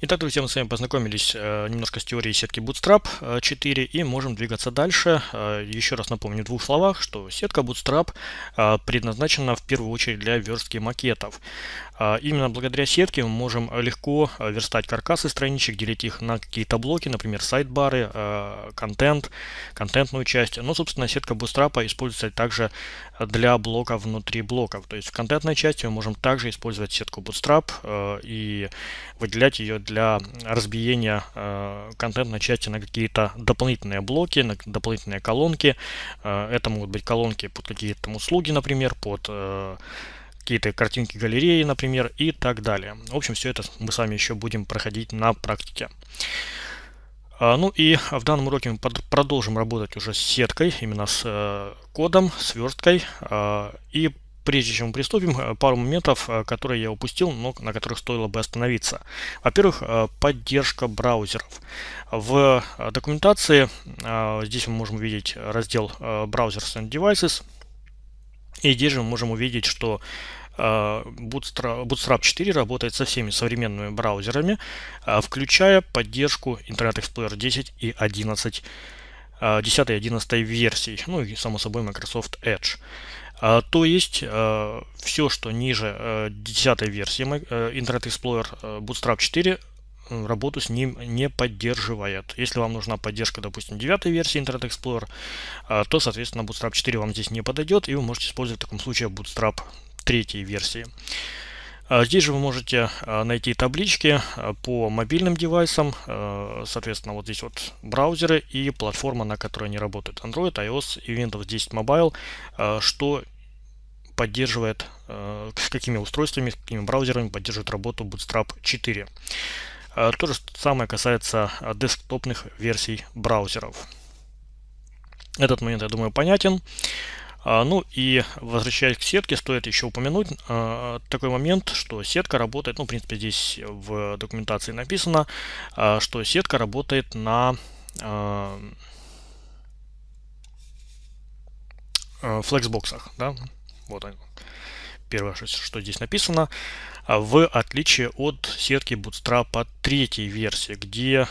Итак, друзья, мы с вами познакомились э, немножко с теорией сетки Bootstrap 4 э, и можем двигаться дальше. Э, еще раз напомню в двух словах, что сетка Bootstrap предназначена в первую очередь для верстки макетов. Именно благодаря сетке мы можем легко верстать каркасы страничек, делить их на какие-то блоки, например, сайт-бары, контент, контентную часть. Но, собственно, сетка Bootstrap используется также для блока внутри блоков. То есть в контентной части мы можем также использовать сетку Bootstrap и выделять ее для разбиения э, контентной части на какие-то дополнительные блоки, на дополнительные колонки. Э, это могут быть колонки под какие-то там услуги, например, под э, какие-то картинки галереи, например, и так далее. В общем, все это мы с вами еще будем проходить на практике. Ну и в данном уроке мы продолжим работать уже с сеткой, именно с кодом, сверткой и прежде чем мы приступим, э, пару моментов, э, которые я упустил, но на которых стоило бы остановиться. Во-первых, э, поддержка браузеров. В документации здесь мы можем увидеть раздел Browsers and Devices, и здесь же мы можем увидеть, что Bootstrap 4 работает со всеми современными браузерами, включая поддержку Internet Explorer 10 и 11, 10 и 11 версий, ну и само собой Microsoft Edge. А, то есть а, все, что ниже 10 э, версии э, Internet Explorer э, Bootstrap 4, работу с ним не поддерживает. Если вам нужна поддержка, допустим, 9 версии Internet Explorer, а, то, соответственно, Bootstrap 4 вам здесь не подойдет, и вы можете использовать в таком случае Bootstrap 3 версии. А здесь же вы можете а, найти таблички а, по мобильным девайсам, соответственно, вот здесь вот браузеры и платформа, на которой они работают, Android, iOS и Windows 10 Mobile, что поддерживает, с какими устройствами, с какими браузерами поддерживает работу Bootstrap 4. То же самое касается десктопных версий браузеров. Этот момент, я думаю, понятен. А, ну и возвращаясь к сетке, стоит еще упомянуть а, такой момент, что сетка работает, ну в принципе здесь в документации написано, а, что сетка работает на флексбоксах, да, вот они. Первое, что здесь написано, в отличие от сетки Bootstrap третьей версии, где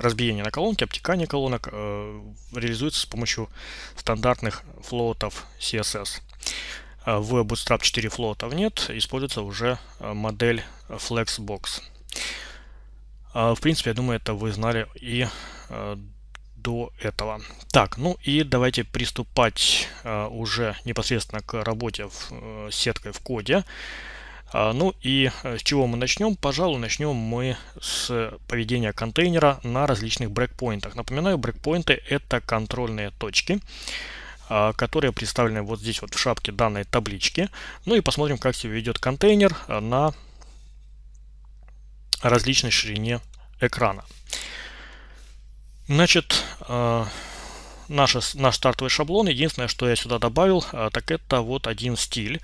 разбиение на колонки, обтекание колонок э, реализуется с помощью стандартных флотов CSS. Э, в Bootstrap 4 флотов нет, используется уже э, модель Flexbox. Э, в принципе, я думаю, это вы знали и до этого. Так, ну и давайте приступать уже непосредственно к работе в, сеткой в коде. А, ну и э, с чего мы начнем? Пожалуй, начнем мы с поведения контейнера на различных брекпоинтах. Напоминаю, брекпоинты это контрольные точки а, которые представлены вот здесь вот в шапке данной таблички. Ну и посмотрим, как себя ведет контейнер э, на различной ширине экрана. Значит, э, наш, наш стартовый шаблон, единственное, что я сюда добавил, так это вот один стиль.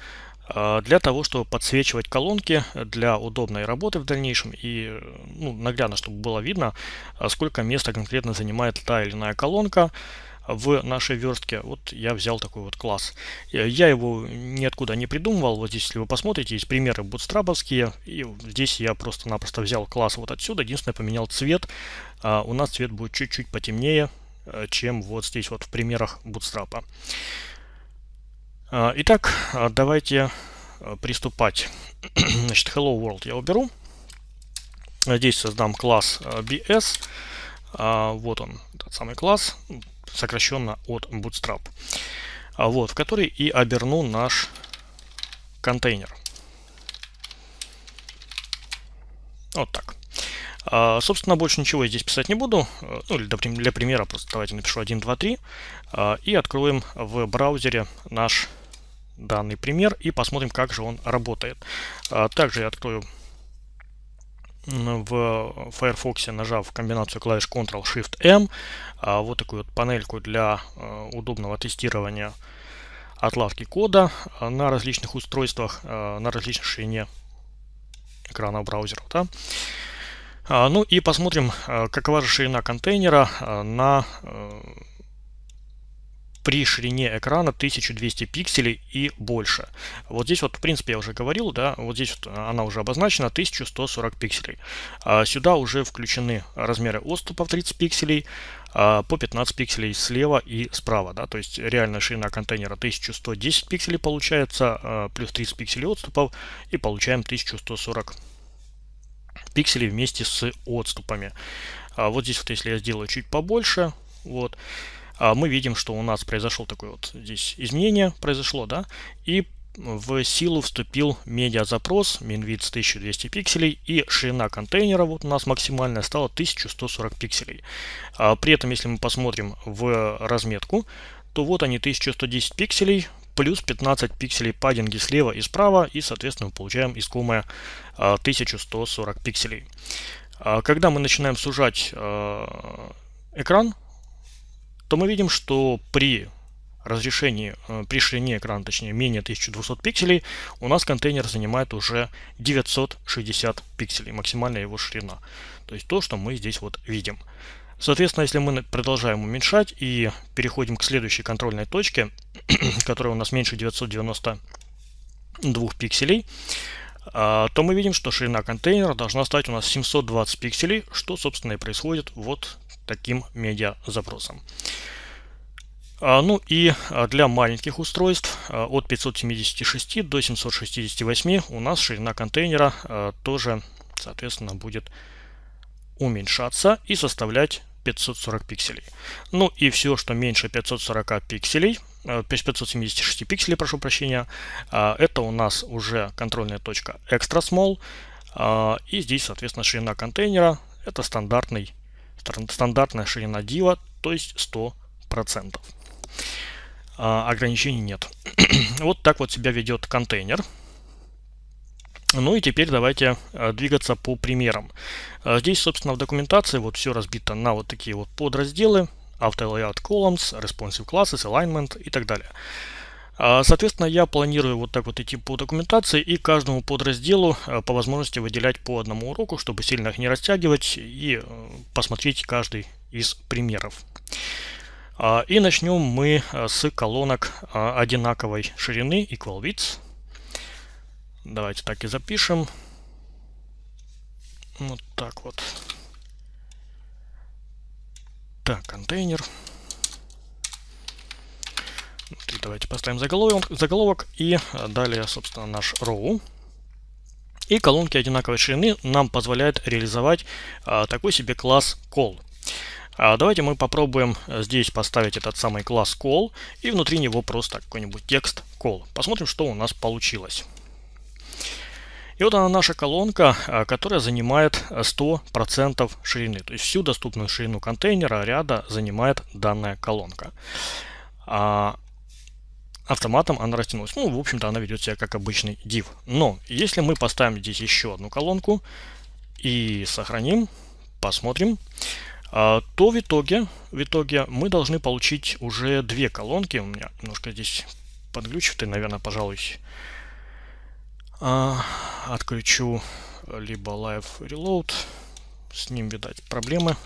А, для того, чтобы подсвечивать колонки для удобной работы в дальнейшем и ну, наглядно, чтобы было видно, а, сколько места конкретно занимает та или иная колонка в нашей верстке. Вот я взял такой вот класс. Я его ниоткуда не придумывал. Вот здесь, если вы посмотрите, есть примеры бутстрабовские. И здесь я просто-напросто взял класс вот отсюда. Единственное, поменял цвет. А, у нас цвет будет чуть-чуть потемнее, э, чем вот здесь вот в примерах бутстрапа. А, итак, а, давайте а, приступать. Значит, Hello World я уберу. Здесь создам класс BS. Вот он, этот самый класс, сокращенно от Bootstrap. Вот, в который и оберну наш контейнер. Вот так. А, собственно, больше ничего я здесь писать не буду. Э, ну, для, для примера просто давайте напишу 1, 2, 3. и откроем в браузере наш данный пример и посмотрим, как же он работает. А, также я открою в Firefox, нажав комбинацию клавиш Ctrl-Shift-M, а, вот такую вот панельку для э, удобного тестирования отладки кода на различных устройствах, на различной ширине экрана браузера. Да? А, ну и посмотрим, э, какова же ширина контейнера э, на э, при ширине экрана 1200 пикселей и больше. Вот здесь вот, в принципе, я уже говорил, да, вот здесь вот она уже обозначена 1140 пикселей. А, сюда уже включены размеры отступов 30 пикселей, а, по 15 пикселей слева и справа, да, то есть реальная ширина контейнера 1110 пикселей получается, плюс 30 пикселей отступов и получаем 1140 пикселей пикселей вместе с отступами. А вот здесь вот, если я сделаю чуть побольше, вот, а мы видим, что у нас произошло такое вот здесь изменение произошло, да, и в силу вступил медиазапрос минвид с 1200 пикселей и ширина контейнера вот у нас максимальная стала 1140 пикселей. А при этом, если мы посмотрим в разметку, то вот они 1110 пикселей плюс 15 пикселей паддинги слева и справа, и, соответственно, мы получаем искомое 1140 а, пикселей. А, когда мы начинаем сужать а, экран, то мы видим, что при разрешении, при ширине экрана, точнее, менее 1200 пикселей, у нас контейнер занимает уже 960 пикселей, максимальная его ширина. То есть то, что мы здесь вот видим. Соответственно, если мы продолжаем уменьшать и переходим к следующей контрольной точке, которая у нас меньше 992 пикселей, а, то мы видим, что ширина контейнера должна стать у нас 720 пикселей, что, собственно, и происходит вот таким медиа-запросом. А, ну и а, для маленьких устройств от 576 до 768 у нас ширина контейнера тоже, соответственно, будет уменьшаться и составлять 540 пикселей. Ну и все, что меньше 540 пикселей, 576 э, пикселей, прошу прощения, а, это у нас уже контрольная точка extra small. А, и здесь, соответственно, ширина контейнера – это стандартный, стандартная ширина дива, то есть 100%. А, ограничений нет. вот так вот себя ведет контейнер. Ну и теперь давайте э, двигаться по примерам. Э, здесь, собственно, в документации вот все разбито на вот такие вот подразделы. Auto Layout Columns, Responsive Classes, Alignment и так далее. Э, соответственно, я планирую вот так вот идти по документации и каждому подразделу по возможности выделять по одному уроку, чтобы сильно их не растягивать и посмотреть каждый из примеров. И начнем мы с колонок одинаковой ширины, equal widths. Давайте так и запишем. Вот так вот. Так, контейнер. И давайте поставим заголовок, заголовок и а, далее, собственно, наш row. И колонки одинаковой ширины нам позволяют реализовать а, такой себе класс call. А давайте мы попробуем а, здесь поставить этот самый класс call и внутри него просто какой-нибудь текст call. Посмотрим, что у нас получилось. И вот она наша колонка, а, которая занимает 100% а, ширины. То есть всю доступную ширину контейнера ряда занимает данная колонка. А автоматом она растянулась. Ну, в общем-то, она ведет себя как обычный div. Но если мы поставим здесь еще одну колонку и сохраним, посмотрим, а, то в итоге, в итоге мы должны получить уже две колонки. У меня немножко здесь подглючив, ты, наверное, пожалуй, а, отключу э, либо Live Reload. С ним, видать, проблемы.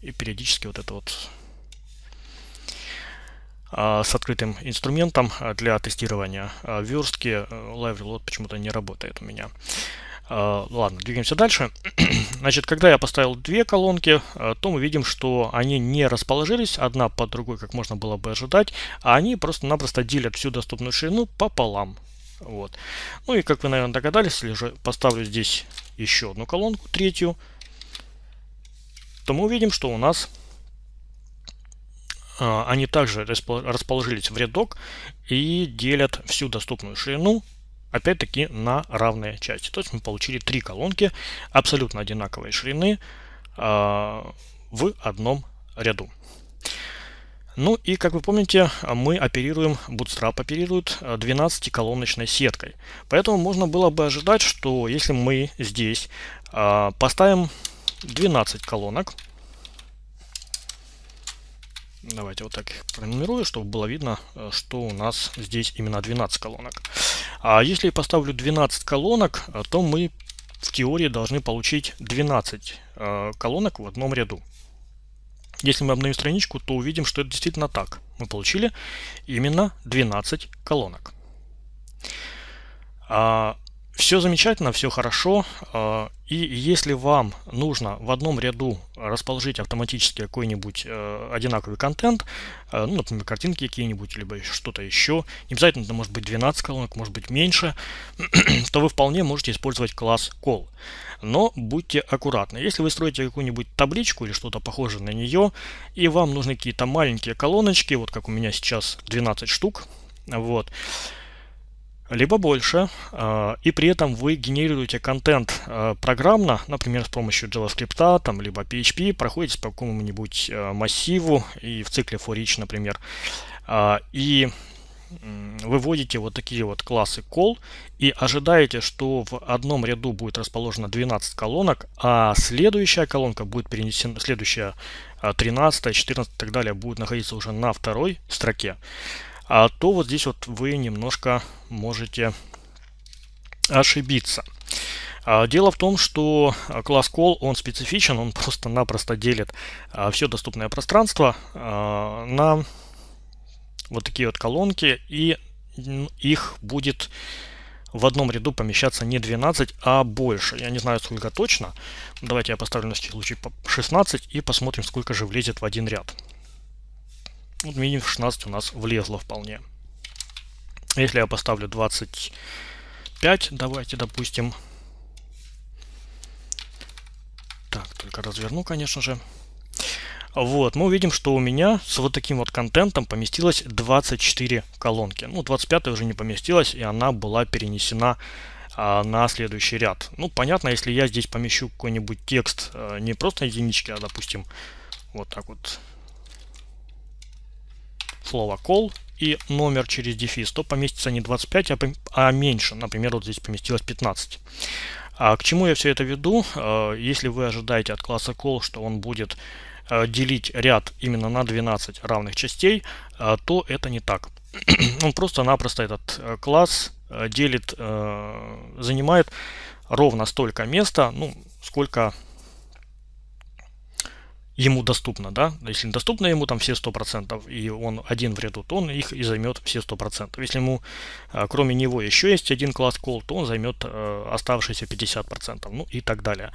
И периодически вот это вот а, с открытым инструментом а, для тестирования верстки э, Live Reload почему-то не работает у меня. Ладно, двигаемся дальше. Значит, когда я поставил две колонки, э, то мы видим, что они не расположились одна под другой, как можно было бы ожидать, а они просто-напросто делят всю доступную ширину пополам. Вот. Ну и как вы, наверное, догадались, или же поставлю здесь еще одну колонку, третью, то мы увидим, что у нас э, они также расположились в рядок и делят всю доступную ширину опять-таки на равные части. То есть мы получили три колонки абсолютно одинаковой ширины э, в одном ряду. Ну и, как вы помните, мы оперируем, Bootstrap оперирует 12-колоночной э, сеткой. Поэтому можно было бы ожидать, что если мы здесь э, поставим 12 колонок, давайте вот так их пронумерую, чтобы было видно, э, что у нас здесь именно 12 колонок. А если я поставлю 12 колонок, то мы в теории должны получить 12 колонок в одном ряду. Если мы обновим страничку, то увидим, что это действительно так. Мы получили именно 12 колонок. А, все замечательно, все хорошо. А, и если вам нужно в одном ряду расположить автоматически какой-нибудь э, одинаковый контент, э, ну, например, картинки какие-нибудь, либо что-то еще, не обязательно это может быть 12 колонок, может быть меньше, то вы вполне можете использовать класс call. Но будьте аккуратны. Если вы строите какую-нибудь табличку или что-то похожее на нее, и вам нужны какие-то маленькие колоночки, вот как у меня сейчас 12 штук, вот, либо больше, а, и при этом вы генерируете контент а, программно, например, с помощью JavaScript, там, либо PHP, проходите по какому-нибудь а, массиву и в цикле for each, например, и выводите вот такие вот классы call и ожидаете, что в одном ряду будет расположено 12 колонок, а следующая колонка будет перенесена, следующая 13, 14 и так далее будет находиться уже на второй строке. А то вот здесь вот вы немножко можете ошибиться. А, дело в том, что а, класс call, он специфичен, он просто-напросто делит а, все доступное пространство на вот такие вот колонки, и их будет в одном ряду помещаться не 12, а больше. Я не знаю, сколько точно. Давайте я поставлю на случай 16 и посмотрим, сколько же влезет в один ряд. Вот минимум 16 у нас влезло вполне. Если я поставлю 25, давайте, допустим. Так, только разверну, конечно же. Вот, мы увидим, что у меня с вот таким вот контентом поместилось 24 колонки. Ну, 25 уже не поместилась, и она была перенесена а, на следующий ряд. Ну, понятно, если я здесь помещу какой-нибудь текст а, не просто единички, а, допустим, вот так вот слово call и номер через дефис, то поместится не 25, а, а меньше. Например, вот здесь поместилось 15. А к чему я все это веду? Э, если вы ожидаете от класса call, что он будет э, делить ряд именно на 12 равных частей, э, то это не так. Он просто-напросто этот класс делит, занимает ровно столько места, ну, сколько ему доступно, да, если доступно ему там все 100%, и он один в ряду, то он их и займет все 100%. Если ему, а, кроме него, еще есть один класс call, то он займет э, оставшиеся 50%, ну и так далее.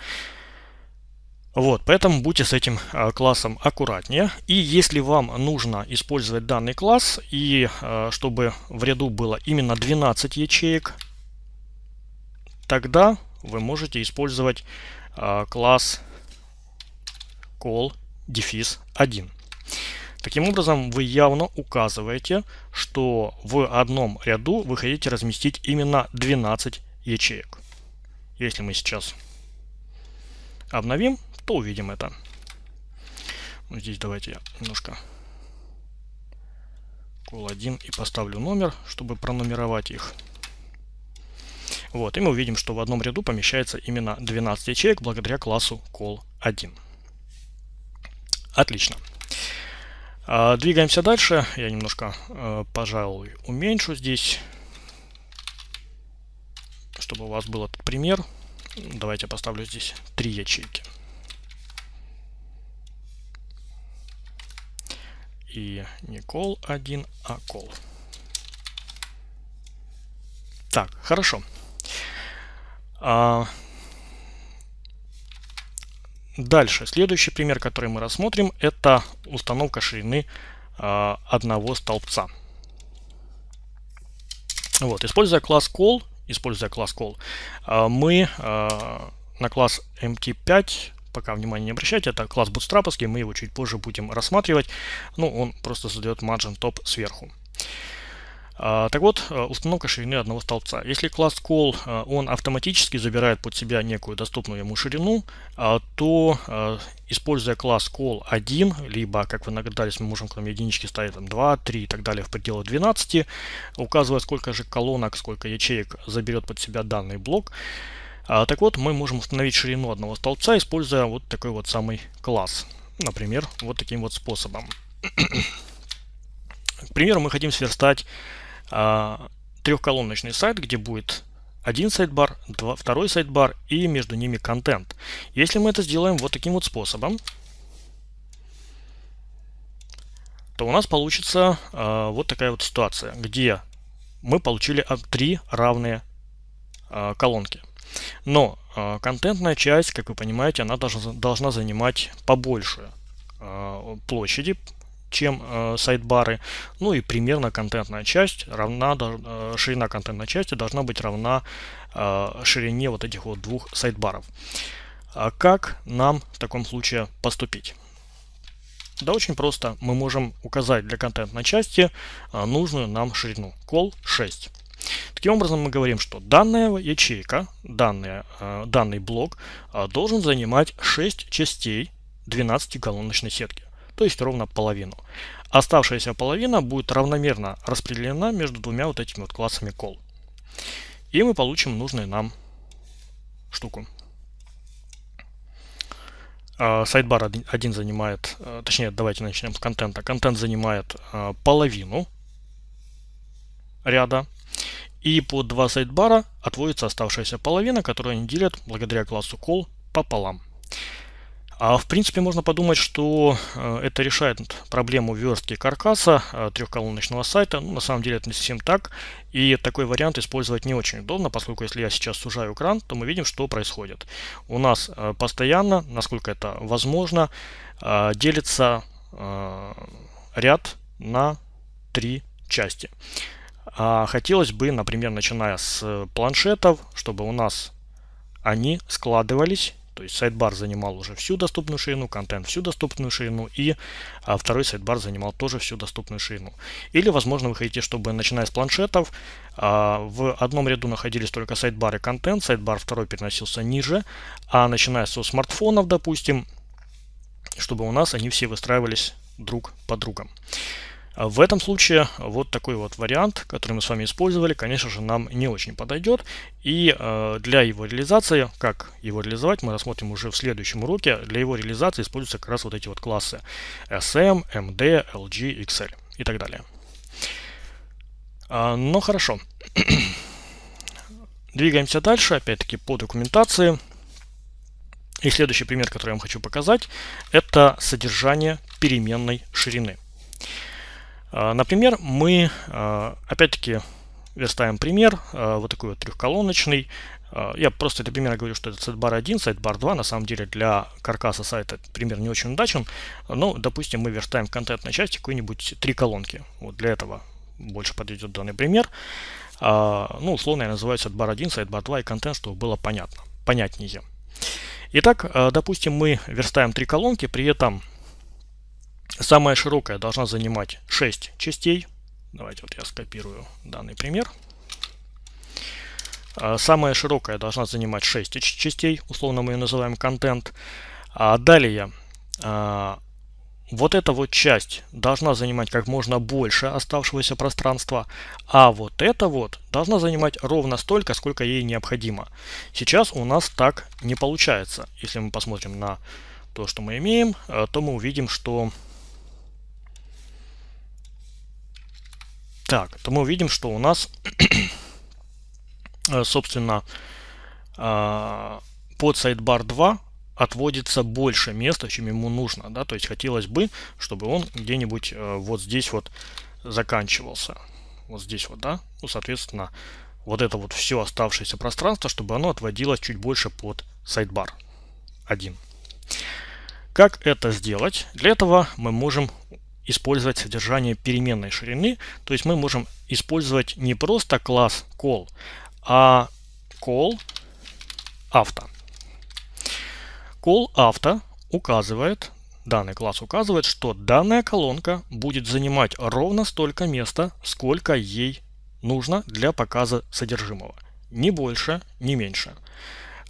Вот, поэтому будьте с этим а, классом аккуратнее. И если вам нужно использовать данный класс, и а, чтобы в ряду было именно 12 ячеек, тогда вы можете использовать класс call дефис 1. Таким образом, вы явно указываете, что в одном ряду вы хотите разместить именно 12 ячеек. Если мы сейчас обновим, то увидим это. Здесь давайте я немножко call 1 и поставлю номер, чтобы пронумеровать их. Вот, и мы увидим, что в одном ряду помещается именно 12 ячеек благодаря классу call 1. Отлично. А, двигаемся дальше. Я немножко, э, пожалуй, уменьшу здесь, чтобы у вас был этот пример. Давайте я поставлю здесь три ячейки. И не кол 1, а кол. Так, хорошо. А, Дальше, следующий пример, который мы рассмотрим, это установка ширины э, одного столбца. Вот, используя класс call, используя класс call, э, мы э, на класс mt5 пока внимание не обращайте, это класс бутстраповский, мы его чуть позже будем рассматривать. Ну, он просто задает margin top сверху. А, так вот, э, установка ширины одного столбца. Если класс call, э, он автоматически забирает под себя некую доступную ему ширину, а, то, э, используя класс call 1, либо, как вы нагадались, мы можем кроме единички ставить там 2, 3 и так далее в пределах 12, указывая, сколько же колонок, сколько ячеек заберет под себя данный блок, а, так вот, мы можем установить ширину одного столбца, используя вот такой вот самый класс. Например, вот таким вот способом. К примеру, мы хотим сверстать а, трехколоночный сайт, где будет один сайт-бар, второй сайт-бар и между ними контент. Если мы это сделаем вот таким вот способом, то у нас получится э, вот такая вот ситуация, где мы получили три равные э, колонки. Но э, контентная часть, как вы понимаете, она должна, должна занимать побольше э, площади, чем э, сайт-бары. Ну и примерно контентная часть равна, э, ширина контентной части должна быть равна э, ширине вот этих вот двух сайт-баров. А как нам в таком случае поступить? Да очень просто. Мы можем указать для контентной части э, нужную нам ширину. Call 6. Таким образом, мы говорим, что данная ячейка, данная, э, данный блок э, должен занимать 6 частей 12-колоночной сетки то есть ровно половину. Оставшаяся половина будет равномерно распределена между двумя вот этими вот классами call. И мы получим нужную нам штуку. А, сайдбар один занимает, э, точнее, давайте начнем с контента. Контент занимает э, половину ряда. И под два сайдбара отводится оставшаяся половина, которую они делят благодаря классу call пополам. А в принципе можно подумать, что э, это решает проблему верстки каркаса э, трехколоночного сайта. Ну, на самом деле это не совсем так. И такой вариант использовать не очень удобно, поскольку если я сейчас сужаю экран, то мы видим, что происходит. У нас э, постоянно, насколько это возможно, делится ряд на три части. А хотелось бы, например, начиная с планшетов, чтобы у нас они складывались то есть сайдбар занимал уже всю доступную ширину, контент всю доступную ширину и а, второй сайдбар занимал тоже всю доступную ширину. Или, возможно, вы хотите, чтобы, начиная с планшетов, а, в одном ряду находились только сайдбар и контент, сайдбар второй переносился ниже, а начиная со смартфонов, допустим, чтобы у нас они все выстраивались друг под другом. А в этом случае вот такой вот вариант, который мы с вами использовали, конечно же, нам не очень подойдет. И э, для его реализации, как его реализовать, мы рассмотрим уже в следующем уроке. Для его реализации используются как раз вот эти вот классы SM, MD, LG, Excel и так далее. А, Но ну, хорошо. Двигаемся дальше, опять-таки по документации. И следующий пример, который я вам хочу показать, это содержание переменной ширины. А, например, мы а, опять-таки верстаем пример, а, вот такой вот трехколоночный. Я просто для примера говорю, что это сайтбар 1, сайтбар 2. На самом деле для каркаса сайта пример не очень удачен. Но, ну, допустим, мы верстаем в контентной части какой-нибудь три колонки. Вот для этого больше подойдет данный пример. Ну, условно я называю сайтбар 1, сайтбар 2 и контент, чтобы было понятно, понятнее. Итак, допустим, мы верстаем три колонки, при этом Самая широкая должна занимать 6 частей. Давайте вот я скопирую данный пример. А, самая широкая должна занимать 6 частей, условно мы ее называем контент. А далее, а, вот эта вот часть должна занимать как можно больше оставшегося пространства, а вот эта вот должна занимать ровно столько, сколько ей необходимо. Сейчас у нас так не получается. Если мы посмотрим на то, что мы имеем, а, то мы увидим, что Так, то мы увидим, что у нас, э, собственно, а, под сайдбар 2 отводится больше места, чем ему нужно. Да? То есть хотелось бы, чтобы он где-нибудь э, вот здесь вот заканчивался. Вот здесь вот, да? Ну, соответственно, вот это вот все оставшееся пространство, чтобы оно отводилось чуть больше под сайдбар 1. Как это сделать? Для этого мы можем использовать содержание переменной ширины. То есть мы можем использовать не просто класс call, а call авто. Call авто указывает, данный класс указывает, что данная колонка будет занимать ровно столько места, сколько ей нужно для показа содержимого. Ни больше, ни меньше.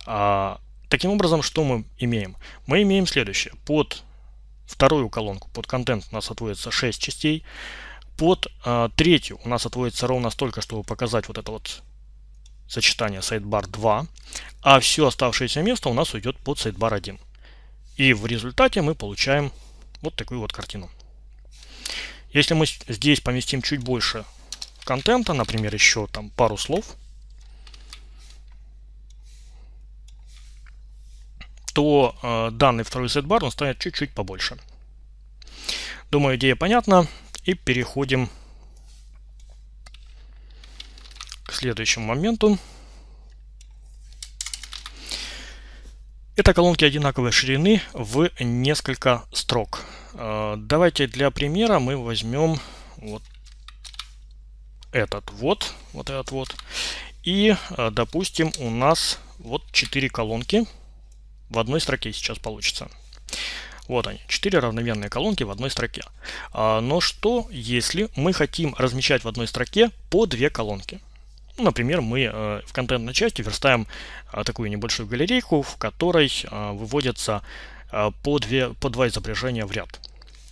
А, таким образом, что мы имеем? Мы имеем следующее. Под вторую колонку под контент у нас отводится 6 частей. Под э, третью у нас отводится ровно столько, чтобы показать вот это вот сочетание сайдбар 2. А все оставшееся место у нас уйдет под сайдбар 1. И в результате мы получаем вот такую вот картину. Если мы здесь поместим чуть больше контента, например, еще там пару слов – то э, данный второй Z-бар он станет чуть-чуть побольше. Думаю, идея понятна. И переходим к следующему моменту. Это колонки одинаковой ширины в несколько строк. Э, давайте для примера мы возьмем вот этот вот, вот этот вот. И, э, допустим, у нас вот 4 колонки в одной строке сейчас получится. Вот они, 4 равноменные колонки в одной строке. А, но что, если мы хотим размещать в одной строке по две колонки? Ну, например, мы э, в контентной части верстаем э, такую небольшую галерейку, в которой э, выводятся по, две, по два изображения в ряд.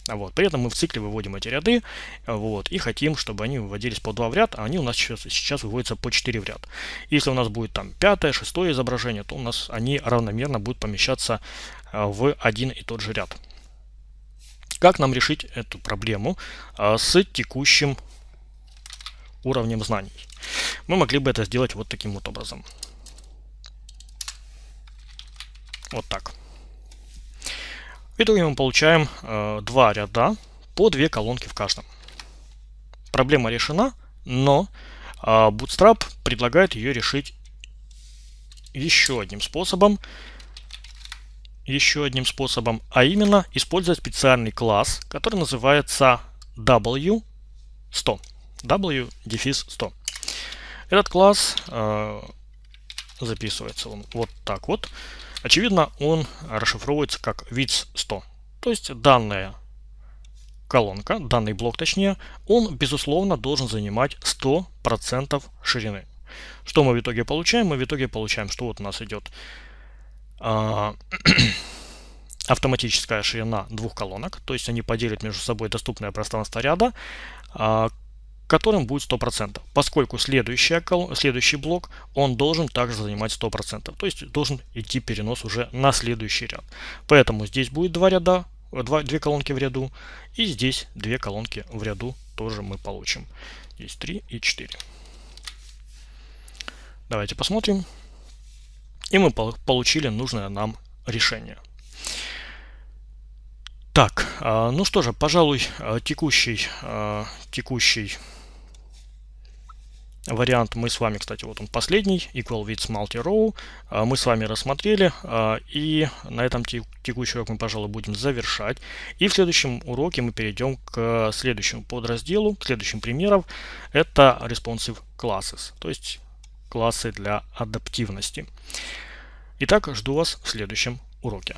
Вот. При этом мы в цикле выводим эти ряды вот, и хотим, чтобы они выводились по 2 в ряд, а они у нас сейчас, сейчас выводятся по 4 в ряд. Если у нас будет там пятое, шестое изображение, то у нас они равномерно будут помещаться а, в один и тот же ряд. Как нам решить эту проблему а, с текущим уровнем знаний? Мы могли бы это сделать вот таким вот образом. Вот так. В итоге мы получаем э, два ряда по две колонки в каждом. Проблема решена, но э, Bootstrap предлагает ее решить еще одним способом, еще одним способом, а именно использовать специальный класс, который называется W100. W-100. Этот класс э, записывается он вот так вот. Очевидно, он расшифровывается как viz 100. То есть данная колонка, данный блок точнее, он безусловно должен занимать 100% ширины. Что мы в итоге получаем? Мы в итоге получаем, что вот у нас идет э, автоматическая ширина двух колонок, то есть они поделят между собой доступное пространство ряда, э, которым будет 100%, поскольку следующий, следующий блок, он должен также занимать 100%, то есть должен идти перенос уже на следующий ряд. Поэтому здесь будет два ряда, два, две колонки в ряду, и здесь две колонки в ряду тоже мы получим. Здесь 3 и 4. Давайте посмотрим. И мы получили нужное нам решение. Так, а, ну что же, пожалуй, а, текущий, а, текущий вариант мы с вами, кстати, вот он последний, equal with multi-row, а, мы с вами рассмотрели, а, и на этом текущий урок мы, пожалуй, будем завершать. И в следующем уроке мы перейдем к следующему подразделу, к следующим примерам. Это responsive classes, то есть классы для адаптивности. Итак, жду вас в следующем уроке.